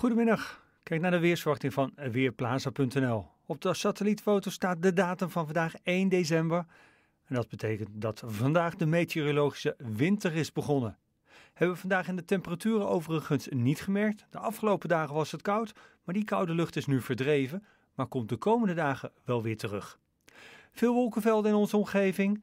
Goedemiddag. Kijk naar de weersverwachting van weerplaza.nl. Op de satellietfoto staat de datum van vandaag 1 december. En dat betekent dat vandaag de meteorologische winter is begonnen. Hebben we vandaag in de temperaturen overigens niet gemerkt. De afgelopen dagen was het koud, maar die koude lucht is nu verdreven, maar komt de komende dagen wel weer terug. Veel wolkenvelden in onze omgeving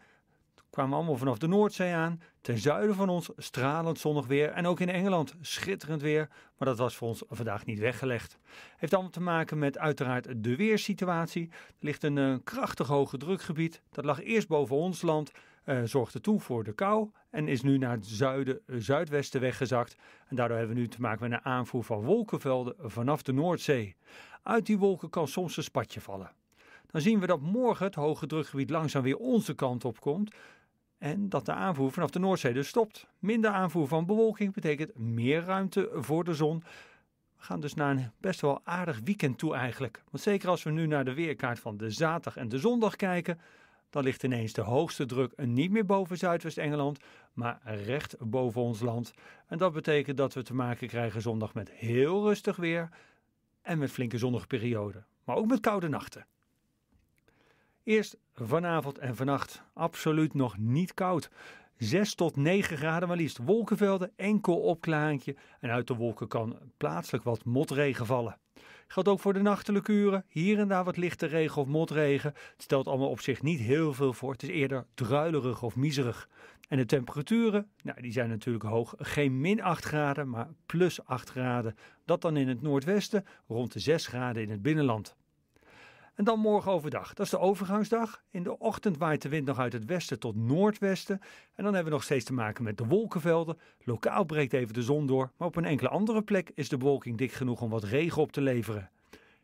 kwamen allemaal vanaf de Noordzee aan. Ten zuiden van ons stralend zonnig weer. En ook in Engeland schitterend weer. Maar dat was voor ons vandaag niet weggelegd. Heeft allemaal te maken met uiteraard de weersituatie. Er ligt een eh, krachtig hoge drukgebied. Dat lag eerst boven ons land. Eh, zorgde toen voor de kou en is nu naar het zuiden, eh, zuidwesten weggezakt. En daardoor hebben we nu te maken met een aanvoer van wolkenvelden vanaf de Noordzee. Uit die wolken kan soms een spatje vallen dan zien we dat morgen het hoge drukgebied langzaam weer onze kant op komt. En dat de aanvoer vanaf de Noordzee dus stopt. Minder aanvoer van bewolking betekent meer ruimte voor de zon. We gaan dus naar een best wel aardig weekend toe eigenlijk. Want zeker als we nu naar de weerkaart van de zaterdag en de zondag kijken, dan ligt ineens de hoogste druk niet meer boven Zuidwest-Engeland, maar recht boven ons land. En dat betekent dat we te maken krijgen zondag met heel rustig weer en met flinke zonnige perioden, maar ook met koude nachten. Eerst vanavond en vannacht absoluut nog niet koud. 6 tot 9 graden maar liefst. Wolkenvelden, enkel opklaantje, en uit de wolken kan plaatselijk wat motregen vallen. Geldt ook voor de nachtelijke uren. Hier en daar wat lichte regen of motregen. Het stelt allemaal op zich niet heel veel voor. Het is eerder druilerig of miezerig. En de temperaturen, nou, die zijn natuurlijk hoog. Geen min 8 graden, maar plus 8 graden. Dat dan in het noordwesten, rond de 6 graden in het binnenland. En dan morgen overdag. Dat is de overgangsdag. In de ochtend waait de wind nog uit het westen tot noordwesten. En dan hebben we nog steeds te maken met de wolkenvelden. Lokaal breekt even de zon door. Maar op een enkele andere plek is de bewolking dik genoeg om wat regen op te leveren.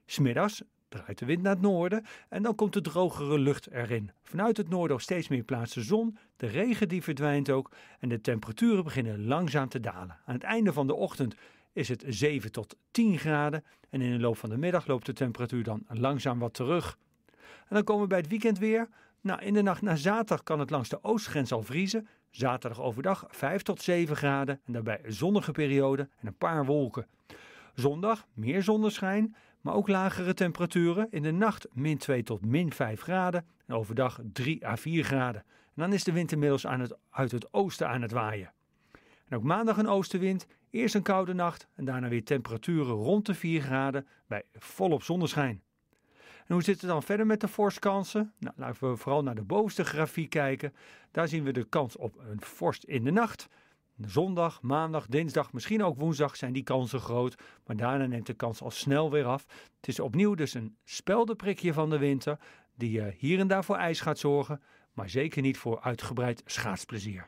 Smiddags draait de wind naar het noorden en dan komt de drogere lucht erin. Vanuit het noorden nog steeds meer plaatsen zon, de regen die verdwijnt ook en de temperaturen beginnen langzaam te dalen. Aan het einde van de ochtend is het 7 tot 10 graden en in de loop van de middag loopt de temperatuur dan langzaam wat terug. En dan komen we bij het weekend weer. Nou, in de nacht naar zaterdag kan het langs de oostgrens al vriezen. Zaterdag overdag 5 tot 7 graden en daarbij een zonnige periode en een paar wolken. Zondag meer zonneschijn, maar ook lagere temperaturen. In de nacht min 2 tot min 5 graden en overdag 3 à 4 graden. En dan is de wind inmiddels aan het, uit het oosten aan het waaien ook maandag een oostenwind, eerst een koude nacht en daarna weer temperaturen rond de 4 graden bij volop zonneschijn. En hoe zit het dan verder met de vorstkansen? Nou, laten we vooral naar de bovenste grafiek kijken. Daar zien we de kans op een vorst in de nacht. Zondag, maandag, dinsdag, misschien ook woensdag zijn die kansen groot. Maar daarna neemt de kans al snel weer af. Het is opnieuw dus een speldenprikje van de winter. Die eh, hier en daar voor ijs gaat zorgen. Maar zeker niet voor uitgebreid schaatsplezier.